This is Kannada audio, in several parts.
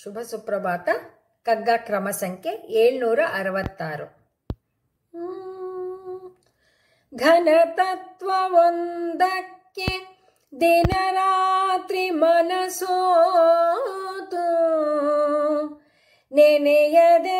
ಶುಭ ಸುಪ್ರಭಾತ ಕಗ್ಗ ಕ್ರಮ ಸಂಖ್ಯೆ ಏಳ್ನೂರ ಅರವತ್ತಾರು ಘನತತ್ವವೊಂದಕ್ಕೆ ದಿನರಾತ್ರಿ ಮನಸೋತು ನೆನೆಯದೆ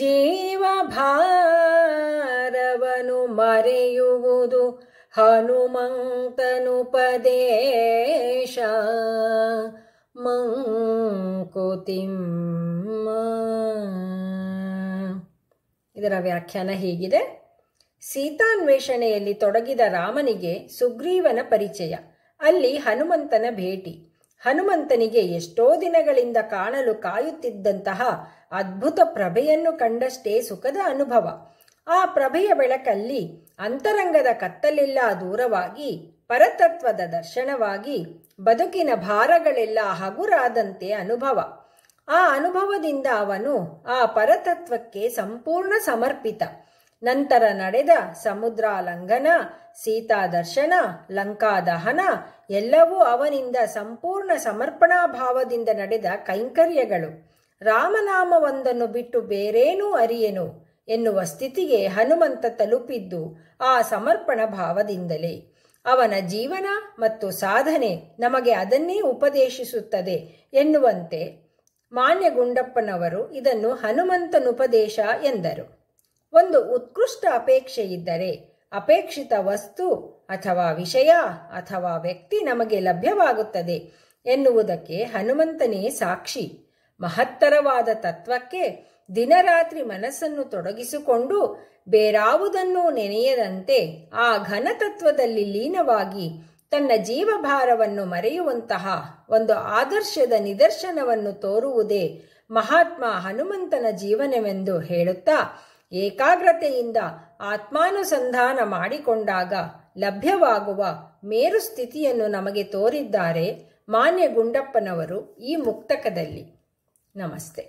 ಜೀವಭಾರವನು ಮರೆಯುವುದು ಹನುಮಂತನು ಪದೇಶ ಮಂಕುತಿಮ್ಮ ಇದರ ವ್ಯಾಖ್ಯಾನ ಹೇಗಿದೆ. ಸೀತಾನ್ವೇಷಣೆಯಲ್ಲಿ ತೊಡಗಿದ ರಾಮನಿಗೆ ಸುಗ್ರೀವನ ಪರಿಚಯ ಅಲ್ಲಿ ಹನುಮಂತನ ಭೇಟಿ ಹನುಮಂತನಿಗೆ ಎಷ್ಟೋ ದಿನಗಳಿಂದ ಕಾಣಲು ಕಾಯುತ್ತಿದ್ದಂತಹ ಅದ್ಭುತ ಪ್ರಭೆಯನ್ನು ಕಂಡಷ್ಟೇ ಸುಖದ ಅನುಭವ ಆ ಪ್ರಭೆಯ ಬೆಳಕಲ್ಲಿ ಅಂತರಂಗದ ಕತ್ತಲೆಲ್ಲ ದೂರವಾಗಿ ಪರತತ್ವದ ದರ್ಶನವಾಗಿ ಬದುಕಿನ ಭಾರಗಳೆಲ್ಲ ಹಗುರಾದಂತೆ ಅನುಭವ ಆ ಅನುಭವದಿಂದ ಅವನು ಆ ಪರತತ್ವಕ್ಕೆ ಸಂಪೂರ್ಣ ಸಮರ್ಪಿತ ನಂತರ ನಡೆದ ಸಮುದ್ರ ಸೀತಾ ದರ್ಶನ ಲಂಕಾದಹನ ಎಲ್ಲವೂ ಅವನಿಂದ ಸಂಪೂರ್ಣ ಸಮರ್ಪಣಾ ಭಾವದಿಂದ ನಡೆದ ಕೈಂಕರ್ಯಗಳು ರಾಮನಾಮವೊಂದನ್ನು ಬಿಟ್ಟು ಬೇರೇನೂ ಅರಿಯೆನು ಎನ್ನುವ ಸ್ಥಿತಿಗೆ ಹನುಮಂತ ತಲುಪಿದ್ದು ಆ ಸಮರ್ಪಣ ಭಾವದಿಂದಲೇ ಅವನ ಜೀವನ ಮತ್ತು ಸಾಧನೆ ನಮಗೆ ಅದನ್ನೇ ಉಪದೇಶಿಸುತ್ತದೆ ಎನ್ನುವಂತೆ ಮಾನ್ಯ ಗುಂಡಪ್ಪನವರು ಇದನ್ನು ಹನುಮಂತನುಪದೇಶ ಎಂದರು ಒಂದು ಉತ್ಕೃಷ್ಟ ಅಪೇಕ್ಷೆಯಿದ್ದರೆ ಅಪೇಕ್ಷಿತ ವಸ್ತು ಅಥವಾ ವಿಷಯ ಅಥವಾ ವ್ಯಕ್ತಿ ನಮಗೆ ಲಭ್ಯವಾಗುತ್ತದೆ ಎನ್ನುವುದಕ್ಕೆ ಹನುಮಂತನೇ ಸಾಕ್ಷಿ ಮಹತ್ತರವಾದ ತತ್ವಕ್ಕೆ ದಿನರಾತ್ರಿ ಮನಸ್ಸನ್ನು ತೊಡಗಿಸಿಕೊಂಡು ಬೇರಾವುದನ್ನೂ ನೆನೆಯದಂತೆ ಆ ಘನತತ್ವದಲ್ಲಿ ಲೀನವಾಗಿ ತನ್ನ ಜೀವಭಾರವನ್ನು ಮರೆಯುವಂತಹ ಒಂದು ಆದರ್ಶದ ನಿದರ್ಶನವನ್ನು ತೋರುವುದೇ ಮಹಾತ್ಮ ಹನುಮಂತನ ಜೀವನವೆಂದು ಹೇಳುತ್ತಾ ಏಕಾಗ್ರತೆಯಿಂದ ಆತ್ಮಾನುಸಂಧಾನ ಮಾಡಿಕೊಂಡಾಗ ಲಭ್ಯವಾಗುವ ಮೇರುಸ್ಥಿತಿಯನ್ನು ನಮಗೆ ತೋರಿದ್ದಾರೆ ಮಾನ್ಯ ಗುಂಡಪ್ಪನವರು ಈ ಮುಕ್ತಕದಲ್ಲಿ ನಮಸ್ತೆ